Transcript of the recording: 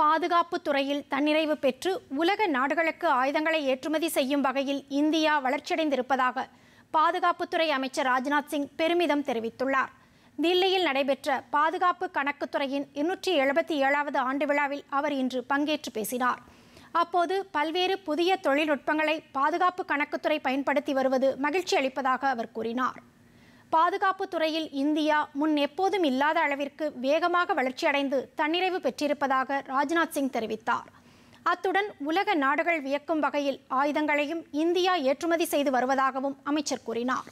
பாதுகாப்பு துறையில் தன்னிறைவு பெற்று உலக நாடுகளுக்கு ஆயுதங்களை ஏற்றுமதி செய்யும் வகையில் இந்தியா வளர்ச்சியடைந்திருப்பதாக பாதுகாப்புத்துறை அமைச்சர் ராஜ்நாத் சிங் பெருமிதம் தெரிவித்துள்ளார் தில்லியில் நடைபெற்ற பாதுகாப்பு கணக்குத்துறையின் இருநூற்றி எழுபத்தி ஏழாவது ஆண்டு விழாவில் அவர் இன்று பங்கேற்று பேசினார் அப்போது பல்வேறு புதிய தொழில்நுட்பங்களை பாதுகாப்பு கணக்குத்துறை பயன்படுத்தி வருவது மகிழ்ச்சி அளிப்பதாக அவர் கூறினார் பாதுகாப்பு துறையில் இந்தியா முன் எப்போதும் இல்லாத அளவிற்கு வேகமாக வளர்ச்சியடைந்து தன்னிறைவு பெற்றிருப்பதாக ராஜ்நாத் சிங் தெரிவித்தார் அத்துடன் உலக நாடுகள் வியக்கும் வகையில் ஆயுதங்களையும் இந்தியா ஏற்றுமதி செய்து வருவதாகவும் அமைச்சர் கூறினார்